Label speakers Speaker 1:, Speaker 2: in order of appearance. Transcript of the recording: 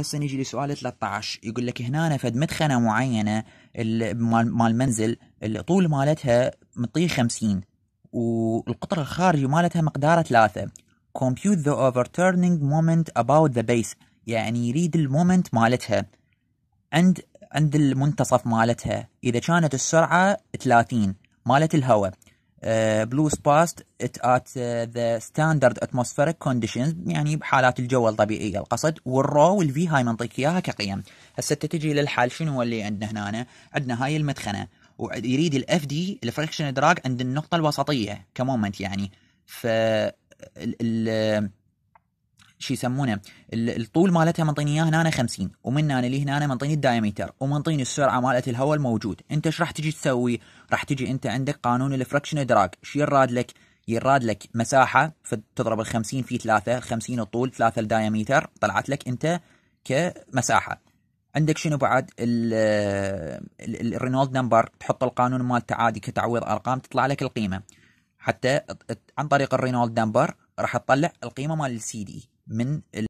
Speaker 1: هسه نيجي لسؤال 13 يقول لك هنا فد مدخنه معينه مال منزل الطول مالتها مطي 50 والقطر الخارجي مالتها مقداره 3 compute the overturning moment about the base يعني يريد المومنت مالتها عند عند المنتصف مالتها اذا كانت السرعه 30 مالت الهواء بلو سباست ات ذا ستاندرد اتموسفيريك كونديشنز يعني بحالات الجو الطبيعيه القصد والرو والفي هاي منطيك اياها كقيم هسه تجي للحال شنو اللي عندنا هنا عندنا هاي المدخنه ويريد الاف دي الفريكشن دراج عند النقطه الوسطيه كمومنت يعني ف ال شو يسمونه الطول مالتها منطيني اياه هنا 50 ومن هنا لهنا منطيني الدايمتر ومنطيني السرعه مالت الهواء الموجود انت ايش راح تجي تسوي راح تجي انت عندك قانون الفركشن دراج شو يراد لك يراد لك مساحه فتضرب ال 50 في 3 50 الطول 3 الدايمتر طلعت لك انت كمساحه عندك شنو بعد الرينولد نمبر تحط القانون مالته عادي كتعويض ارقام تطلع لك القيمه حتى عن طريق الرينولد نمبر راح تطلع القيمه مال السي دي من